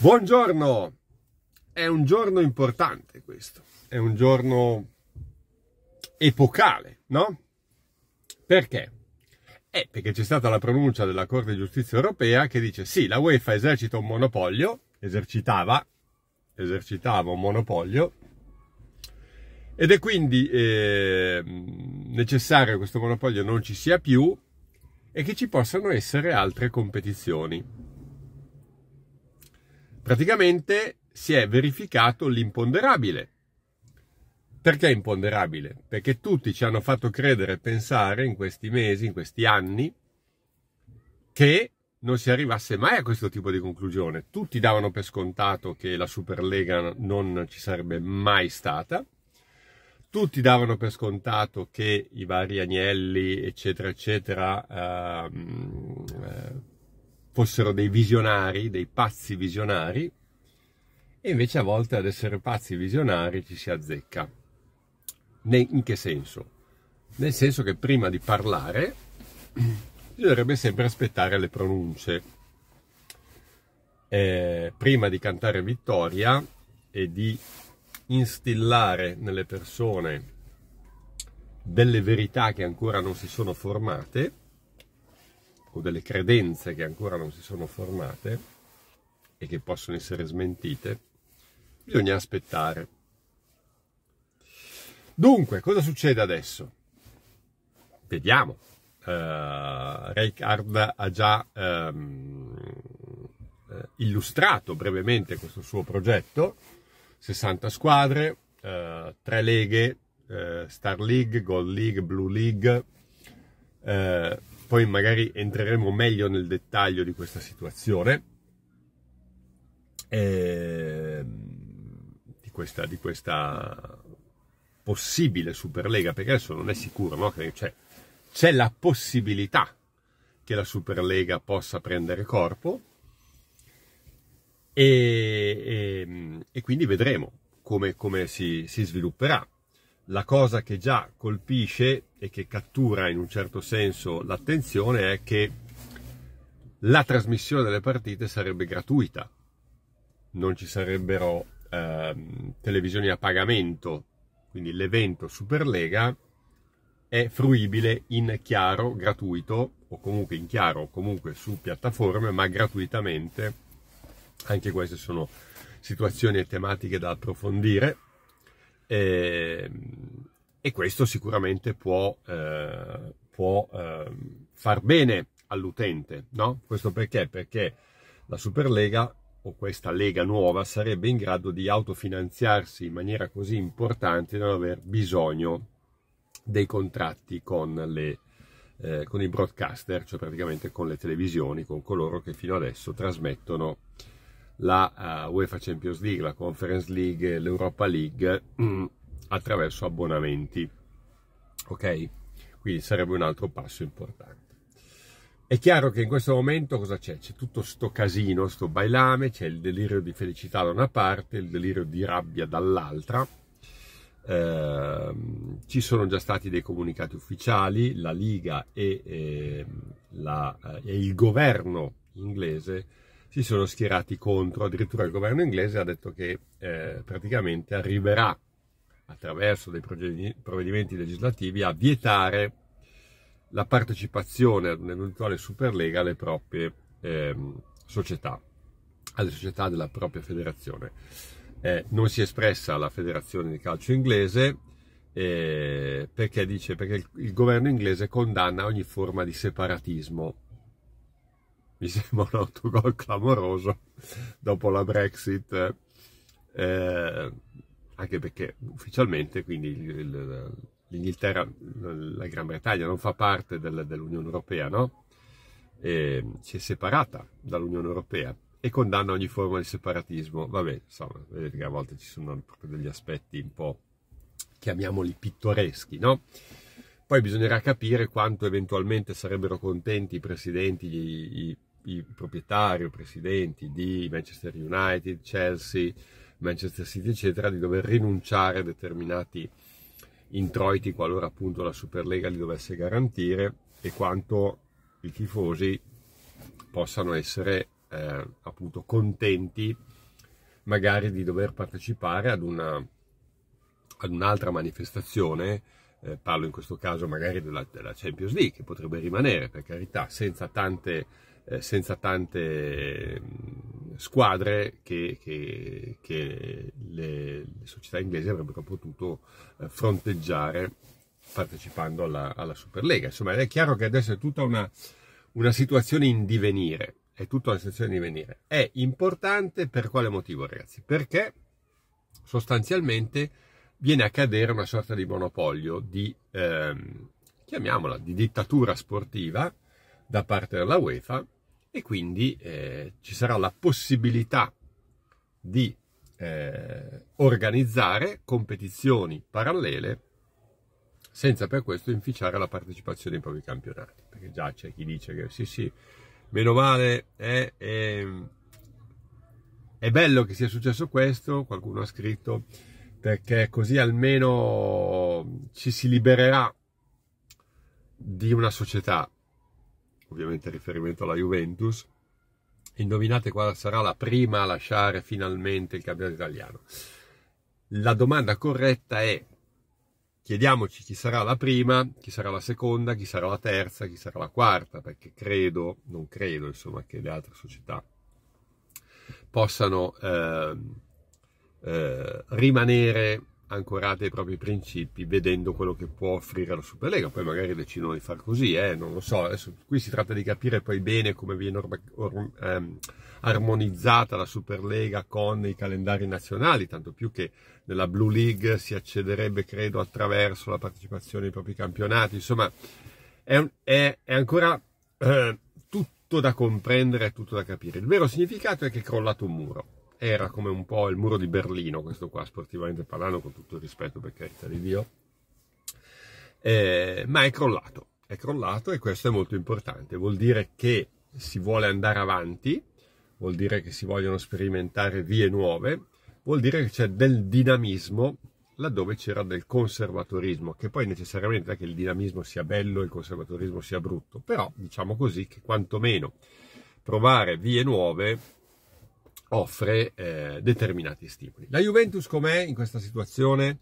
Buongiorno, è un giorno importante questo, è un giorno epocale, no? Perché? Eh, perché c'è stata la pronuncia della Corte di Giustizia Europea che dice sì, la UEFA esercita un monopolio, esercitava, esercitava un monopolio, ed è quindi eh, necessario che questo monopolio non ci sia più e che ci possano essere altre competizioni praticamente si è verificato l'imponderabile. Perché imponderabile? Perché tutti ci hanno fatto credere e pensare in questi mesi, in questi anni, che non si arrivasse mai a questo tipo di conclusione. Tutti davano per scontato che la Superlega non ci sarebbe mai stata, tutti davano per scontato che i vari Agnelli, eccetera, eccetera, ehm, eh, fossero dei visionari, dei pazzi visionari, e invece a volte ad essere pazzi visionari ci si azzecca. in che senso? Nel senso che prima di parlare bisognerebbe sempre aspettare le pronunce. Eh, prima di cantare vittoria e di instillare nelle persone delle verità che ancora non si sono formate, o delle credenze che ancora non si sono formate e che possono essere smentite, bisogna aspettare. Dunque, cosa succede adesso? Vediamo. Uh, eh, Reichardt ha già um, illustrato brevemente questo suo progetto, 60 squadre, uh, tre leghe, uh, Star League, Gold League, Blue League, uh, poi magari entreremo meglio nel dettaglio di questa situazione, eh, di, questa, di, questa, possibile Superlega, perché adesso non è sicuro, no? c'è, cioè, c'è la possibilità che la Superlega possa prendere corpo e, e, ehm, e quindi vedremo come, come si, si svilupperà la cosa che già colpisce e che cattura in un certo senso l'attenzione è che la trasmissione delle partite sarebbe gratuita, non ci sarebbero eh, televisioni a pagamento, quindi l'evento Superlega è fruibile in chiaro, gratuito o comunque in chiaro o comunque su piattaforme, ma gratuitamente. Anche queste sono situazioni e tematiche da approfondire e, ehm, e questo sicuramente può, eh, può eh, far bene all'utente, no? Questo perché? Perché la Superlega o questa lega nuova sarebbe in grado di autofinanziarsi in maniera così importante da non aver bisogno dei contratti con, le, eh, con i broadcaster, cioè praticamente con le televisioni, con coloro che fino adesso trasmettono la uh, UEFA Champions League, la Conference League, l'Europa League mm, attraverso abbonamenti. Ok? Quindi sarebbe un altro passo importante. È chiaro che in questo momento cosa c'è? C'è tutto sto casino, sto bailame, c'è il delirio di felicità da una parte, il delirio di rabbia dall'altra. Eh, ci sono già stati dei comunicati ufficiali, la Liga e, e, ehm, la, eh, e il governo inglese si sono schierati contro, addirittura il governo inglese ha detto che eh, praticamente arriverà attraverso dei provvedimenti legislativi a vietare la partecipazione ad un'eventuale Superlega alle proprie eh, società, alle società della propria federazione. Eh, non si è espressa la federazione di calcio inglese eh, perché dice perché il, il governo inglese condanna ogni forma di separatismo mi sembra un autogol clamoroso dopo la Brexit, eh, eh anche perché ufficialmente quindi l'Inghilterra, la Gran Bretagna non fa parte del, dell'Unione Europea, no? E si è separata dall'Unione Europea e condanna ogni forma di separatismo. Vabbè, insomma, vedete che a volte ci sono proprio degli aspetti un po', chiamiamoli pittoreschi, no? Poi bisognerà capire quanto eventualmente sarebbero contenti i presidenti, i, i i proprietari o presidenti di Manchester United, Chelsea, Manchester City, eccetera, di dover rinunciare a determinati introiti qualora appunto la Superlega li dovesse garantire e quanto i tifosi possano essere eh, appunto contenti magari di dover partecipare ad, una, ad un'altra manifestazione, eh, parlo in questo caso magari della, della Champions League, che potrebbe rimanere per carità senza tante eh, senza tante mm, squadre che, che, che le, le, società inglesi avrebbero potuto eh, fronteggiare partecipando alla, alla Superlega. Insomma, è chiaro che adesso è tutta una, una situazione in divenire. È tutta una situazione in divenire. È importante per quale motivo, ragazzi? Perché sostanzialmente viene a cadere una sorta di monopolio, di, ehm, chiamiamola, di dittatura sportiva da parte della UEFA e quindi eh, ci sarà la possibilità di eh, organizzare competizioni parallele senza per questo inficiare la partecipazione ai propri campionati perché già c'è chi dice che sì sì meno male è, eh, è, ehm, è bello che sia successo questo qualcuno ha scritto perché così almeno ci si libererà di una società ovviamente riferimento alla Juventus. Indovinate quale sarà la prima a lasciare finalmente il campionato italiano? La domanda corretta è chiediamoci chi sarà la prima, chi sarà la seconda, chi sarà la terza, chi sarà la quarta, perché credo, non credo insomma, che le altre società possano eh, eh, rimanere ancorate ai propri principi, vedendo quello che può offrire la Superlega. Poi magari decidono di far così, eh, non lo so. Adesso, qui si tratta di capire poi bene come viene or- or- ehm, armonizzata la Superlega con i calendari nazionali, tanto più che nella Blue League si accederebbe, credo, attraverso la partecipazione ai propri campionati. Insomma, è, è, è ancora eh, tutto da comprendere, tutto da capire. Il vero significato è che è crollato un muro era come un po' il muro di Berlino, questo qua sportivamente parlando, con tutto il rispetto per carità di Dio, eh, ma è crollato, è crollato e questo è molto importante, vuol dire che si vuole andare avanti, vuol dire che si vogliono sperimentare vie nuove, vuol dire che c'è del dinamismo laddove c'era del conservatorismo, che poi necessariamente è che il dinamismo sia bello e il conservatorismo sia brutto, però diciamo così che quantomeno provare vie nuove offre eh, determinati stimoli. La Juventus com'è in questa situazione?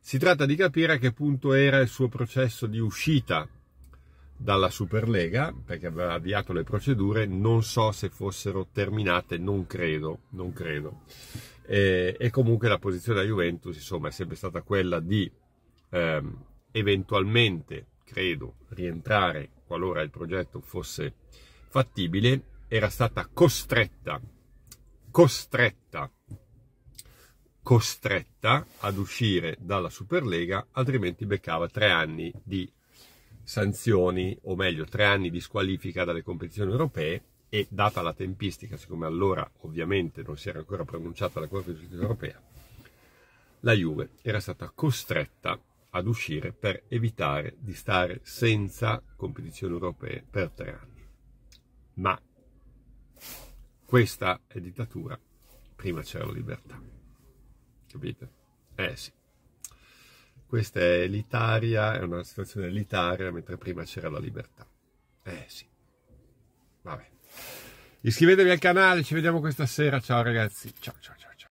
Si tratta di capire a che punto era il suo processo di uscita dalla Superlega, perché aveva avviato le procedure, non so se fossero terminate, non credo, non credo. E, e comunque la posizione della Juventus, insomma, è sempre stata quella di ehm, eventualmente, credo, rientrare qualora il progetto fosse fattibile, era stata costretta costretta, costretta ad uscire dalla Superlega, altrimenti beccava tre anni di sanzioni, o meglio tre anni di squalifica dalle competizioni europee e data la tempistica, siccome allora ovviamente non si era ancora pronunciata la Corte di Giustizia europea, la Juve era stata costretta ad uscire per evitare di stare senza competizioni europee per tre anni. Ma questa è dittatura, prima c'era la libertà. Capite? Eh sì. Questa è l'Italia, è una situazione elitaria, mentre prima c'era la libertà. Eh sì. Vabbè. Iscrivetevi al canale, ci vediamo questa sera. Ciao ragazzi. Ciao ciao ciao.